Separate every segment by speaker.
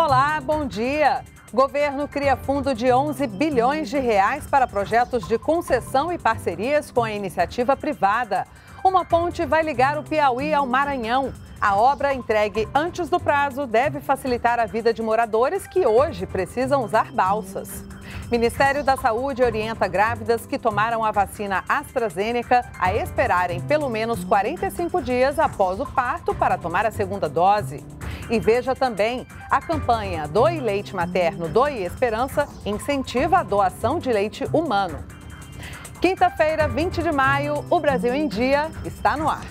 Speaker 1: Olá, bom dia. Governo cria fundo de 11 bilhões de reais para projetos de concessão e parcerias com a iniciativa privada. Uma ponte vai ligar o Piauí ao Maranhão. A obra entregue antes do prazo deve facilitar a vida de moradores que hoje precisam usar balsas. Ministério da Saúde orienta grávidas que tomaram a vacina AstraZeneca a esperarem pelo menos 45 dias após o parto para tomar a segunda dose. E veja também, a campanha Doe Leite Materno, Doe Esperança incentiva a doação de leite humano. Quinta-feira, 20 de maio, o Brasil em Dia está no ar.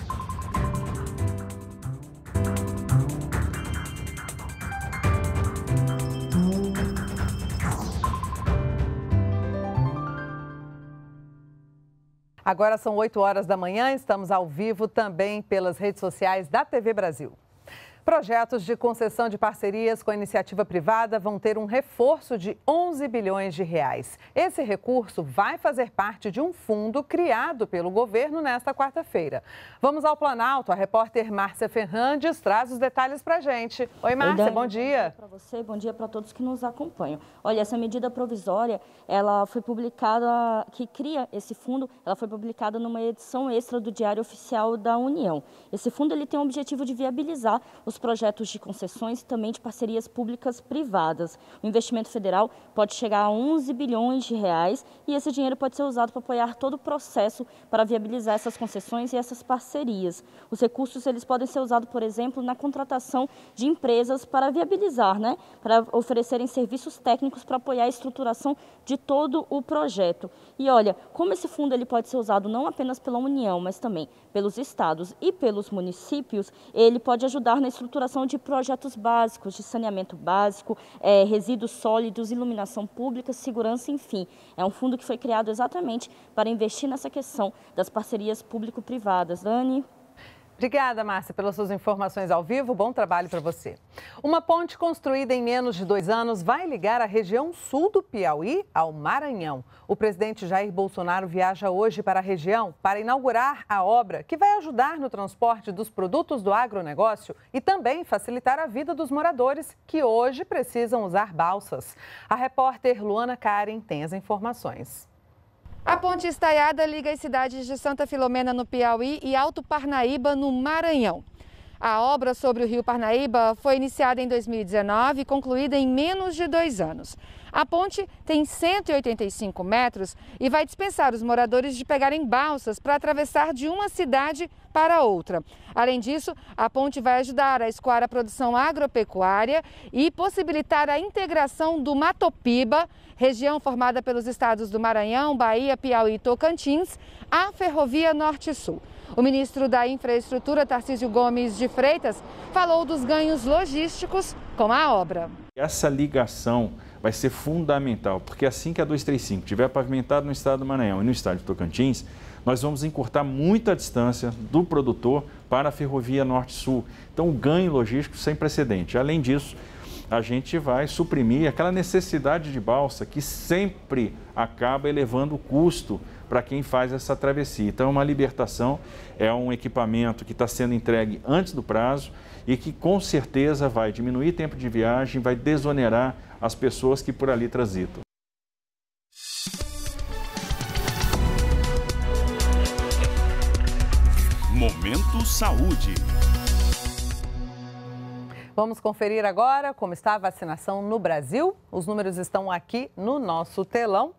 Speaker 1: Agora são 8 horas da manhã, estamos ao vivo também pelas redes sociais da TV Brasil. Projetos de concessão de parcerias com a iniciativa privada vão ter um reforço de 11 bilhões de reais. Esse recurso vai fazer parte de um fundo criado pelo governo nesta quarta-feira. Vamos ao Planalto. A repórter Márcia Fernandes traz os detalhes para a gente. Oi, Márcia, Oi, bom dia. Para você, bom dia para todos que nos acompanham. Olha, essa medida provisória,
Speaker 2: ela foi publicada, que cria esse fundo, ela foi publicada numa edição extra do Diário Oficial da União. Esse fundo ele tem o objetivo de viabilizar os projetos de concessões e também de parcerias públicas privadas. O investimento federal pode chegar a 11 bilhões de reais e esse dinheiro pode ser usado para apoiar todo o processo para viabilizar essas concessões e essas parcerias. Os recursos eles podem ser usados, por exemplo, na contratação de empresas para viabilizar, né, para oferecerem serviços técnicos para apoiar a estruturação de todo o projeto. E olha, como esse fundo ele pode ser usado não apenas pela União, mas também pelos estados e pelos municípios, ele pode ajudar na estruturação estruturação de projetos básicos, de saneamento básico, é, resíduos sólidos, iluminação pública, segurança, enfim. É um fundo que foi criado exatamente para investir nessa questão das parcerias
Speaker 1: público-privadas. Dani? Obrigada, Márcia, pelas suas informações ao vivo. Bom trabalho para você. Uma ponte construída em menos de dois anos vai ligar a região sul do Piauí ao Maranhão. O presidente Jair Bolsonaro viaja hoje para a região para inaugurar a obra que vai ajudar no transporte dos produtos do agronegócio e também facilitar a vida dos moradores que hoje precisam usar balsas. A repórter Luana Karen tem as informações. A ponte estaiada liga as cidades de Santa Filomena, no Piauí, e Alto Parnaíba, no Maranhão. A obra sobre o Rio Parnaíba foi iniciada em 2019 e concluída em menos de dois anos. A ponte tem 185 metros e vai dispensar os moradores de pegarem balsas para atravessar de uma cidade para outra. Além disso, a ponte vai ajudar a escoar a produção agropecuária e possibilitar a integração do Matopiba, região formada pelos estados do Maranhão, Bahia, Piauí e Tocantins, à Ferrovia Norte-Sul. O ministro da Infraestrutura, Tarcísio Gomes de Freitas, falou dos ganhos logísticos com a obra.
Speaker 3: Essa ligação vai ser fundamental, porque assim que a 235 estiver pavimentada no estado do Maranhão e no estado de Tocantins, nós vamos encurtar muita distância do produtor para a ferrovia norte-sul. Então, o um ganho logístico sem precedente. Além disso, a gente vai suprimir aquela necessidade de balsa que sempre acaba elevando o custo para quem faz essa travessia. Então, é uma libertação, é um equipamento que está sendo entregue antes do prazo e que com certeza vai diminuir tempo de viagem, vai desonerar as pessoas que por ali transitam. Momento Saúde.
Speaker 1: Vamos conferir agora como está a vacinação no Brasil. Os números estão aqui no nosso telão.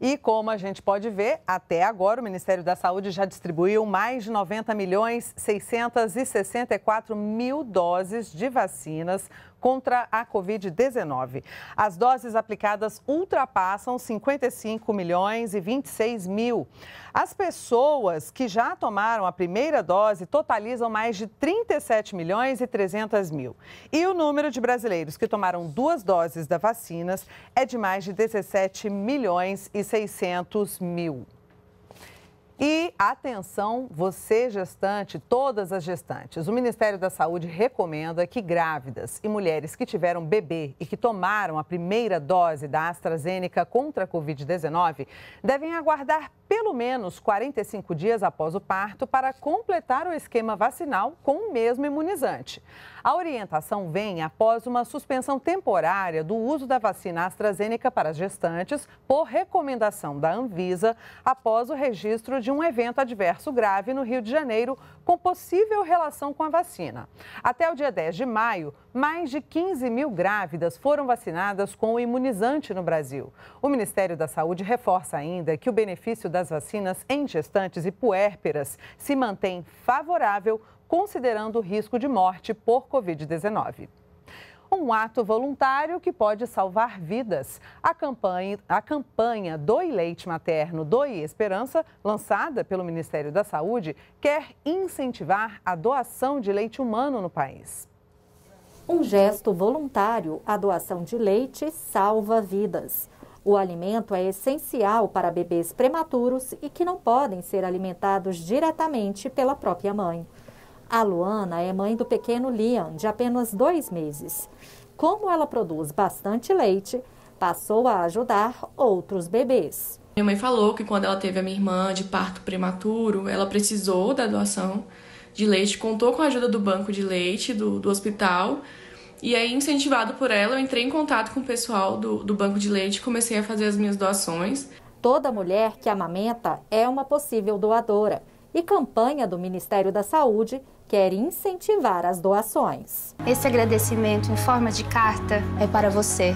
Speaker 1: E como a gente pode ver, até agora o Ministério da Saúde já distribuiu mais de 90 milhões 664 mil doses de vacinas contra a Covid-19. As doses aplicadas ultrapassam 55 milhões e 26 mil. As pessoas que já tomaram a primeira dose totalizam mais de 37 milhões e 300 mil. E o número de brasileiros que tomaram duas doses da vacinas é de mais de 17 milhões e 600 mil. E atenção, você gestante, todas as gestantes. O Ministério da Saúde recomenda que grávidas e mulheres que tiveram bebê e que tomaram a primeira dose da AstraZeneca contra a Covid-19 devem aguardar pelo menos 45 dias após o parto para completar o esquema vacinal com o mesmo imunizante. A orientação vem após uma suspensão temporária do uso da vacina AstraZeneca para as gestantes por recomendação da Anvisa após o registro de de um evento adverso grave no Rio de Janeiro com possível relação com a vacina. Até o dia 10 de maio, mais de 15 mil grávidas foram vacinadas com o imunizante no Brasil. O Ministério da Saúde reforça ainda que o benefício das vacinas em gestantes e puérperas se mantém favorável, considerando o risco de morte por Covid-19 um ato voluntário que pode salvar vidas. A campanha, a campanha Doe Leite Materno, Doe Esperança, lançada pelo Ministério da Saúde, quer incentivar a doação de leite humano no país.
Speaker 3: Um gesto voluntário, a doação de leite salva vidas. O alimento é essencial para bebês prematuros e que não podem ser alimentados diretamente pela própria mãe. A Luana é mãe do pequeno Liam, de apenas dois meses. Como ela produz bastante leite, passou a ajudar outros bebês. Minha mãe falou que quando ela teve a minha irmã de parto prematuro, ela precisou da doação de leite, contou com a ajuda do banco de leite do, do hospital. E aí, incentivado por ela, eu entrei em contato com o pessoal do, do banco de leite e comecei a fazer as minhas doações. Toda mulher que amamenta é uma possível doadora. E campanha do Ministério da Saúde quer incentivar as doações. Esse agradecimento em forma de carta é para você,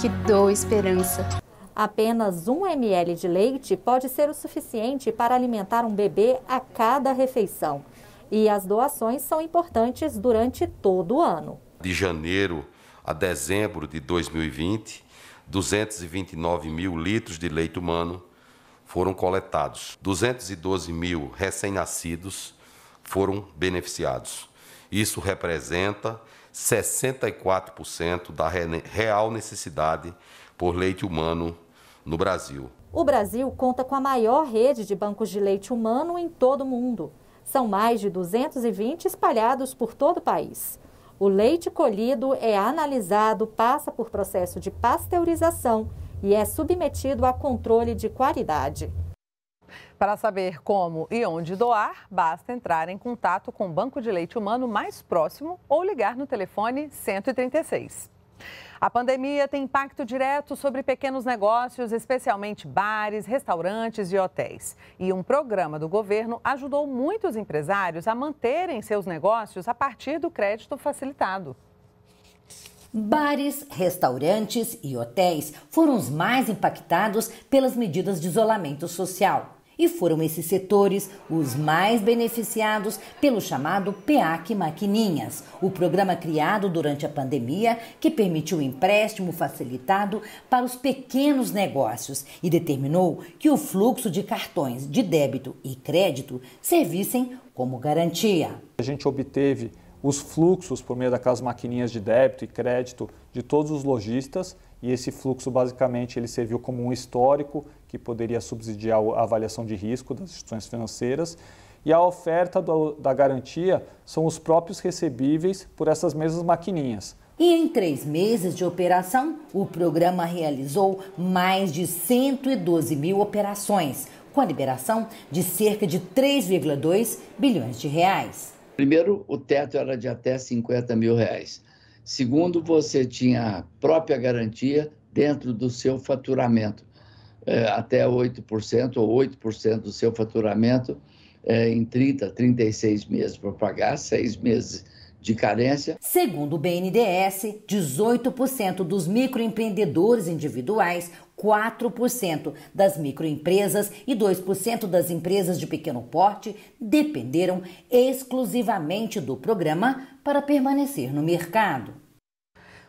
Speaker 3: que dou esperança. Apenas 1 ml de leite pode ser o suficiente para alimentar um bebê a cada refeição. E as doações são importantes durante todo o ano.
Speaker 1: De janeiro a dezembro de 2020, 229 mil litros de leite humano foram coletados, 212 mil recém-nascidos foram beneficiados. Isso representa 64% da real necessidade por leite humano no Brasil.
Speaker 3: O Brasil conta com a maior rede de bancos de leite humano em todo o mundo. São mais de 220 espalhados por todo o país. O leite colhido é analisado, passa por processo de pasteurização
Speaker 1: e é submetido a controle de qualidade. Para saber como e onde doar, basta entrar em contato com o Banco de Leite Humano mais próximo ou ligar no telefone 136. A pandemia tem impacto direto sobre pequenos negócios, especialmente bares, restaurantes e hotéis. E um programa do governo ajudou muitos empresários a manterem seus negócios a partir do crédito facilitado.
Speaker 4: Bares, restaurantes e hotéis foram os mais impactados pelas medidas de isolamento social e foram esses setores os mais beneficiados pelo chamado PEAC Maquininhas, o programa criado durante a pandemia que permitiu empréstimo facilitado para os pequenos negócios e determinou que o fluxo de cartões de débito e crédito servissem como garantia.
Speaker 3: A gente obteve os fluxos por meio daquelas maquininhas de débito e crédito de todos os lojistas e esse fluxo basicamente ele serviu como um histórico que poderia subsidiar a avaliação de risco das instituições financeiras e a oferta do, da garantia são os próprios recebíveis por essas
Speaker 4: mesmas maquininhas. E em três meses de operação, o programa realizou mais de 112 mil operações, com a liberação de cerca de 3,2 bilhões de reais.
Speaker 2: Primeiro, o teto era de até 50 mil reais. Segundo, você tinha a própria garantia dentro do seu faturamento, é, até 8% ou 8% do seu faturamento é, em 30, 36 meses para pagar, seis meses de carência.
Speaker 4: Segundo o BNDES, 18% dos microempreendedores individuais, 4% das microempresas e 2% das empresas de pequeno porte dependeram exclusivamente do programa para permanecer no
Speaker 1: mercado.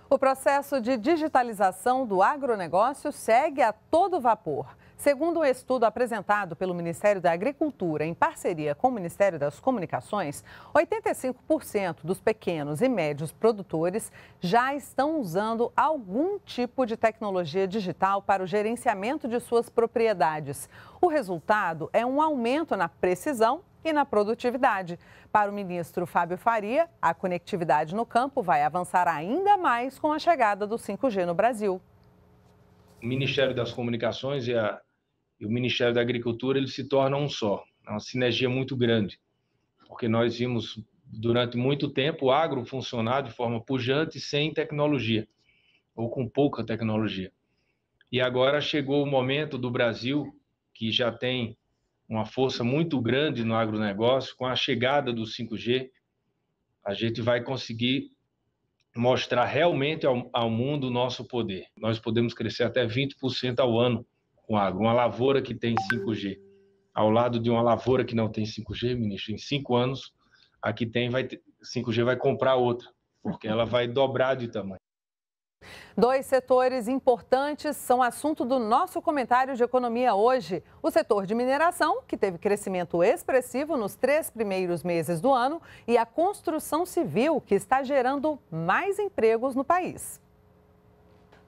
Speaker 1: O processo de digitalização do agronegócio segue a todo vapor. Segundo um estudo apresentado pelo Ministério da Agricultura em parceria com o Ministério das Comunicações, 85% dos pequenos e médios produtores já estão usando algum tipo de tecnologia digital para o gerenciamento de suas propriedades. O resultado é um aumento na precisão e na produtividade. Para o ministro Fábio Faria, a conectividade no campo vai avançar ainda mais com a chegada do 5G no Brasil.
Speaker 5: O Ministério das Comunicações e a e o Ministério da Agricultura, ele se torna um só, é uma sinergia muito grande, porque nós vimos durante muito tempo o agro funcionar de forma pujante sem tecnologia, ou com pouca tecnologia. E agora chegou o momento do Brasil, que já tem uma força muito grande no agronegócio, com a chegada do 5G, a gente vai conseguir mostrar realmente ao, ao mundo o nosso poder. Nós podemos crescer até 20% ao ano com água. Uma lavoura que tem 5G ao lado de uma lavoura que não tem 5G, ministro, em cinco anos, a que tem vai ter, 5G vai comprar outra, porque ela vai dobrar de tamanho.
Speaker 1: Dois setores importantes são assunto do nosso comentário de economia hoje. O setor de mineração, que teve crescimento expressivo nos três primeiros meses do ano, e a construção civil, que está gerando mais empregos no país.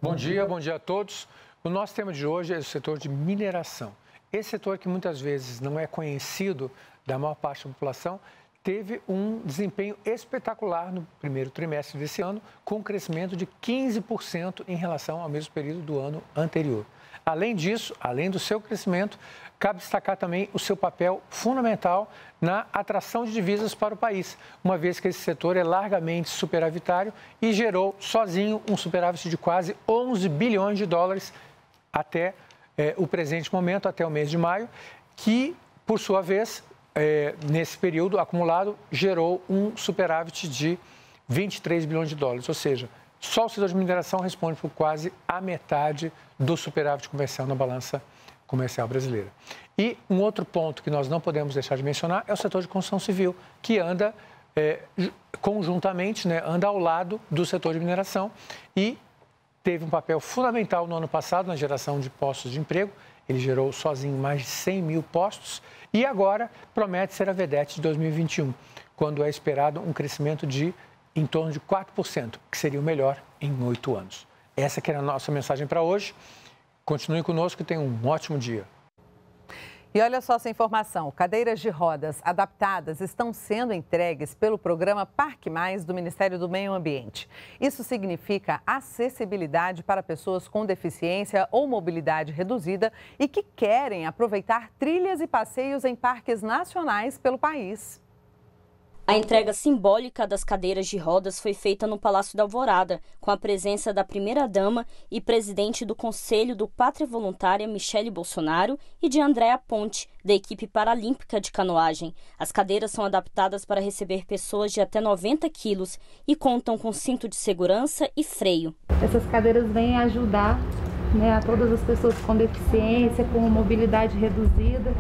Speaker 5: Bom dia, bom dia a todos. O nosso tema de hoje é o setor de mineração. Esse setor que muitas vezes não é conhecido da maior parte da população, teve um desempenho espetacular no primeiro trimestre desse ano, com um crescimento de 15% em relação ao mesmo período do ano anterior. Além disso, além do seu crescimento, cabe destacar também o seu papel fundamental na atração de divisas para o país, uma vez que esse setor é largamente superavitário e gerou sozinho um superávit de quase 11 bilhões de dólares até é, o presente momento, até o mês de maio, que, por sua vez, é, nesse período acumulado, gerou um superávit de 23 bilhões de dólares, ou seja, só o setor de mineração responde por quase a metade do superávit comercial na balança comercial brasileira. E um outro ponto que nós não podemos deixar de mencionar é o setor de construção civil, que anda é, conjuntamente, né, anda ao lado do setor de mineração e teve um papel fundamental no ano passado na geração de postos de emprego. Ele gerou sozinho mais de 100 mil postos e agora promete ser a vedete de 2021, quando é esperado um crescimento de em torno de 4%, que seria o melhor em oito anos. Essa que era a nossa mensagem para hoje. Continue conosco e tenha um ótimo dia.
Speaker 1: E olha só essa informação: cadeiras de rodas adaptadas estão sendo entregues pelo programa Parque Mais do Ministério do Meio Ambiente. Isso significa acessibilidade para pessoas com deficiência ou mobilidade reduzida e que querem aproveitar trilhas e passeios em parques nacionais pelo país.
Speaker 2: A entrega simbólica das cadeiras de rodas foi feita no Palácio da Alvorada, com a presença da primeira-dama e presidente do Conselho do Pátria Voluntária, Michele Bolsonaro, e de Andréa Ponte, da equipe paralímpica de canoagem. As cadeiras são adaptadas para receber pessoas de até 90 quilos e contam com cinto de segurança e freio. Essas cadeiras vêm ajudar né, a todas as pessoas com deficiência, com mobilidade
Speaker 1: reduzida.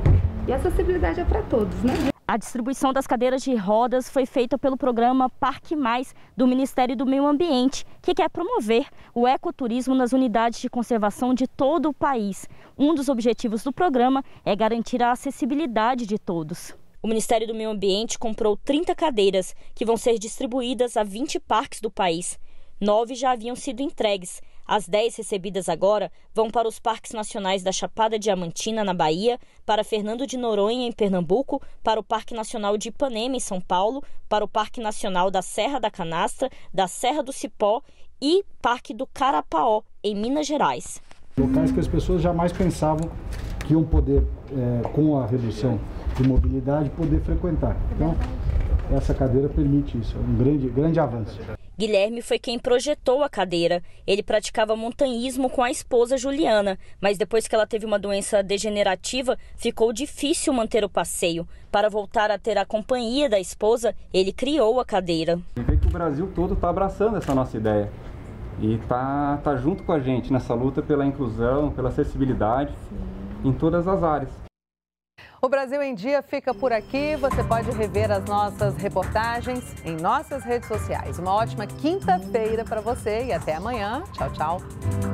Speaker 1: E acessibilidade é para todos, né? A
Speaker 2: distribuição das cadeiras de rodas foi feita pelo programa Parque Mais do Ministério do Meio Ambiente, que quer promover o ecoturismo nas unidades de conservação de todo o país. Um dos objetivos do programa é garantir a acessibilidade de todos. O Ministério do Meio Ambiente comprou 30 cadeiras, que vão ser distribuídas a 20 parques do país. Nove já haviam sido entregues as 10 recebidas agora vão para os parques nacionais da Chapada Diamantina, na Bahia, para Fernando de Noronha, em Pernambuco, para o Parque Nacional de Ipanema, em São Paulo, para o Parque Nacional da Serra da Canastra, da Serra do Cipó e Parque do Carapaó, em Minas Gerais.
Speaker 5: Locais que as pessoas jamais pensavam que iam poder, é, com a redução de mobilidade, poder frequentar. Então, essa cadeira permite isso, é um grande, grande avanço.
Speaker 2: Guilherme foi quem projetou a cadeira. Ele praticava montanhismo com a esposa Juliana, mas depois que ela teve uma doença degenerativa, ficou difícil manter o passeio. Para voltar a ter a companhia da esposa, ele criou a cadeira.
Speaker 3: E vê que o Brasil todo está abraçando essa nossa ideia e está tá junto com a gente nessa luta pela inclusão, pela
Speaker 4: acessibilidade Sim. em todas as áreas.
Speaker 1: O Brasil em Dia fica por aqui. Você pode rever as nossas reportagens em nossas redes sociais. Uma ótima quinta-feira para você e até amanhã. Tchau, tchau.